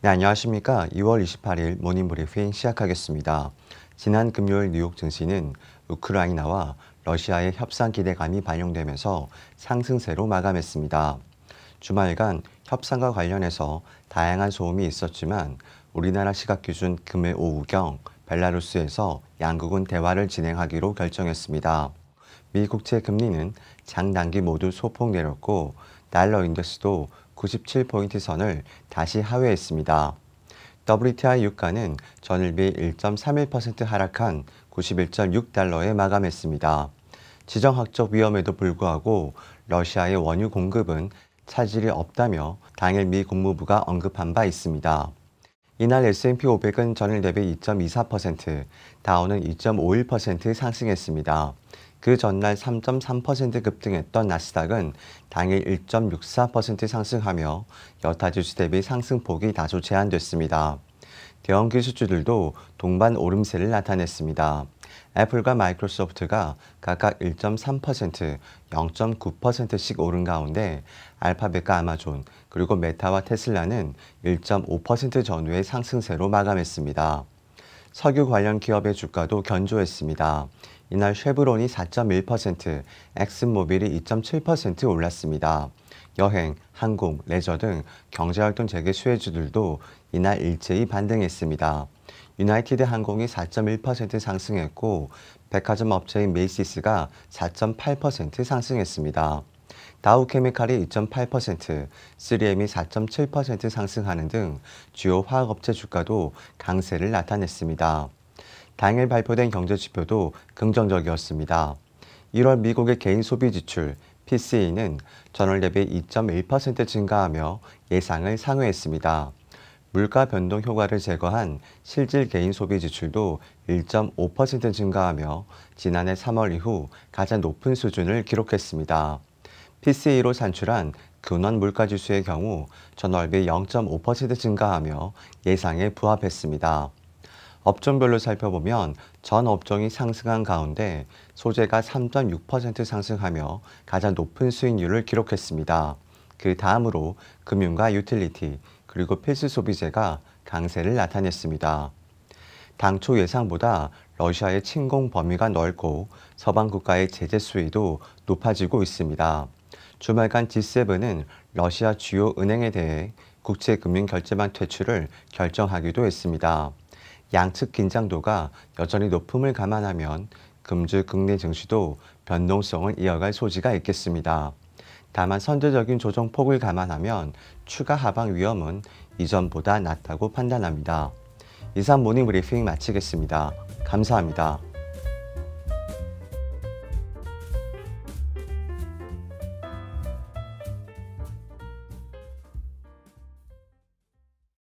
네, 안녕하십니까. 2월 28일 모닝브리핑 시작하겠습니다. 지난 금요일 뉴욕 증시는 우크라이나와 러시아의 협상 기대감이 반영되면서 상승세로 마감했습니다. 주말간 협상과 관련해서 다양한 소음이 있었지만 우리나라 시각 기준 금의 오후경 벨라루스에서 양국은 대화를 진행하기로 결정했습니다. 미 국채 금리는 장단기 모두 소폭 내렸고 달러 인덱스도 97포인트 선을 다시 하회했습니다. WTI 유가는 전일비 1.31% 하락한 91.6달러에 마감했습니다. 지정학적 위험에도 불구하고 러시아의 원유 공급은 차질이 없다며 당일 미 국무부가 언급한 바 있습니다. 이날 S&P 500은 전일 대비 2.24%, 다우는 2.51% 상승했습니다. 그 전날 3.3% 급등했던 나스닥은 당일 1.64% 상승하며 여타 주수 대비 상승폭이 다소 제한됐습니다. 대형 기술주들도 동반 오름세를 나타냈습니다. 애플과 마이크로소프트가 각각 1.3%, 0.9%씩 오른 가운데 알파벳과 아마존, 그리고 메타와 테슬라는 1.5% 전후의 상승세로 마감했습니다. 석유 관련 기업의 주가도 견조했습니다. 이날 쉐브론이 4.1%, 엑슨모빌이 2.7% 올랐습니다. 여행, 항공, 레저 등 경제활동 재개 수혜주들도 이날 일제히 반등했습니다. 유나이티드 항공이 4.1% 상승했고 백화점 업체인 메이시스가 4.8% 상승했습니다. 다우케미칼이 2.8%, 3M이 4.7% 상승하는 등 주요 화학업체 주가도 강세를 나타냈습니다. 당일 발표된 경제지표도 긍정적이었습니다. 1월 미국의 개인 소비 지출 PCE는 전월 대비 2.1% 증가하며 예상을 상회했습니다. 물가 변동 효과를 제거한 실질 개인 소비 지출도 1.5% 증가하며 지난해 3월 이후 가장 높은 수준을 기록했습니다. PCE로 산출한 근원 물가지수의 경우 전월비 0.5% 증가하며 예상에 부합했습니다. 업종별로 살펴보면 전 업종이 상승한 가운데 소재가 3.6% 상승하며 가장 높은 수익률을 기록했습니다. 그 다음으로 금융과 유틸리티, 그리고 필수 소비재가 강세를 나타냈습니다. 당초 예상보다 러시아의 침공 범위가 넓고 서방 국가의 제재 수위도 높아지고 있습니다. 주말간 G7은 러시아 주요 은행에 대해 국제금융결제망 퇴출을 결정하기도 했습니다. 양측 긴장도가 여전히 높음을 감안하면 금주 국내 증시도 변동성을 이어갈 소지가 있겠습니다. 다만 선제적인 조정폭을 감안하면 추가 하방 위험은 이전보다 낮다고 판단합니다. 이상 모닝 브리핑 마치겠습니다. 감사합니다.